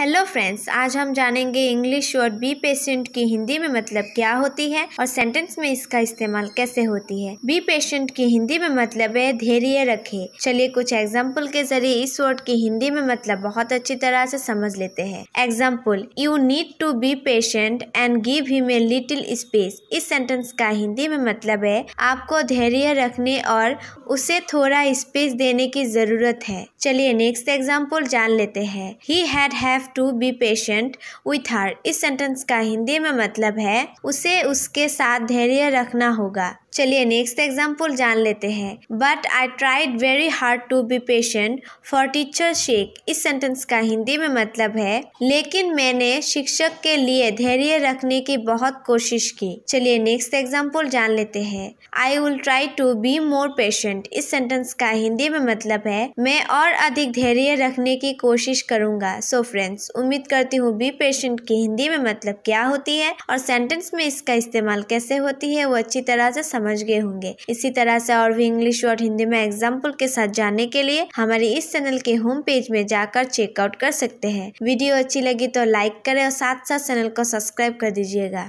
hello friends आज हम जानेंगे इंग्लिश वर्ड बी पेशेंट की हिंदी में मतलब क्या होती है और सेंटेंस में इसका इस्तेमाल कैसे होती है बी पेशेंट की हिंदी में मतलब है धैर्य रखे चलिए कुछ एग्जाम्पल के जरिए इस वर्ड की हिंदी में मतलब बहुत अच्छी तरह से समझ लेते हैं example you need to be patient and give him a little space इस सेंटेंस का हिंदी में मतलब है आपको धैर्य रखने और उसे थोड़ा स्पेस देने की जरूरत है चलिए नेक्स्ट एग्जाम्पल जान लेते हैं he had have to be patient with her इस सेंटेंस का हिंदी में मतलब है उसे उसके साथ धैर्य रखना होगा चलिए नेक्स्ट एग्जाम्पल जान लेते हैं but I tried very hard to be patient for teacher Sheikh इस सेंटेंस का हिंदी में मतलब है लेकिन मैंने शिक्षक के लिए धैर्य रखने की बहुत कोशिश की चलिए नेक्स्ट एग्जाम्पल जान लेते हैं I will try to be more patient इस सेंटेंस का हिंदी में मतलब है मैं और अधिक धैर्य रखने की कोशिश करूंगा सो so फ्रेंड्स उम्मीद करती हूँ बी पेशेंट की हिंदी में मतलब क्या होती है और सेंटेंस में इसका इस्तेमाल कैसे होती है वो अच्छी तरह से समझ गए होंगे इसी तरह से और भी इंग्लिश और हिंदी में एग्जाम्पल के साथ जानने के लिए हमारे इस चैनल के होम पेज में जाकर चेकआउट कर सकते हैं वीडियो अच्छी लगी तो लाइक करें और साथ साथ चैनल को सब्सक्राइब कर दीजिएगा